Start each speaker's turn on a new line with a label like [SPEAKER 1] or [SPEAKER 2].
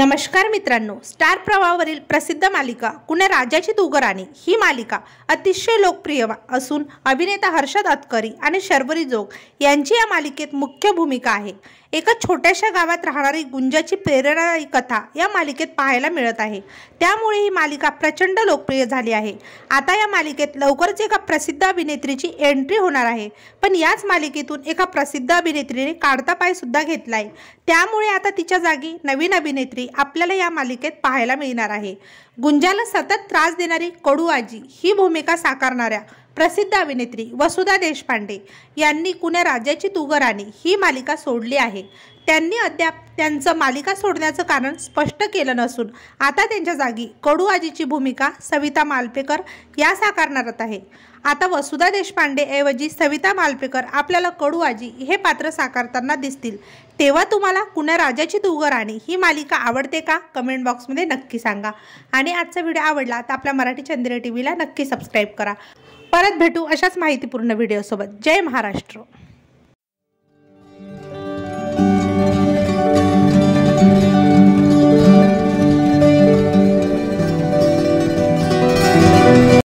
[SPEAKER 1] नमस्कार मित्रांनो स्टार प्रवाहावरील प्रसिद्ध मालिका कुण्या राजाची दुगराणी ही मालिका अतिशय लोकप्रिय असून अभिनेता हर्षद अतकरी आणि शर्वरी जोग यांची या मालिकेत मुख्य भूमिका आहे एका छोट्याशा गावात राहणारी गुंजाची प्रेरणादायी कथा या मालिकेत पाहायला मिळत आहे त्यामुळे ही मालिका प्रचंड लोकप्रिय झाली आहे आता या मालिकेत लवकरच एका प्रसिद्ध अभिनेत्रीची एंट्री होणार आहे पण याच मालिकेतून एका प्रसिद्ध अभिनेत्रीने काढता पायसुद्धा घेतला आहे त्यामुळे आता तिच्या जागी नवीन अभिनेत्री आपल्याला या मालिकेत पाहायला मिळणार आहे गुंजाला सतत त्रास देणारी कडू आजी ही भूमिका साकारणाऱ्या प्रसिद्ध अभिनेत्री वसुधा देशपांडे यांनी कुण्या राजाची तुगराणी ही मालिका सोडली आहे त्यांनी अद्याप त्यांचं मालिका सोडण्याचं कारण स्पष्ट केलं नसून आता त्यांच्या जागी कडू आजीची भूमिका सविता मालपेकर या साकारणारत आहे आता वसुधा देशपांडे ऐवजी सविता मालपेकर आपल्याला कडू आजी हे पात्र साकारताना दिसतील तेव्हा तुम्हाला कुण्या राजाची दुग राणी ही मालिका आवडते का कमेंट बॉक्समध्ये नक्की सांगा आणि आजचा व्हिडिओ आवडला तर आपल्या मराठी चंद्र व्हीला नक्की सबस्क्राईब करा परत भेटू अशाच माहितीपूर्ण व्हिडिओसोबत जय महाराष्ट्र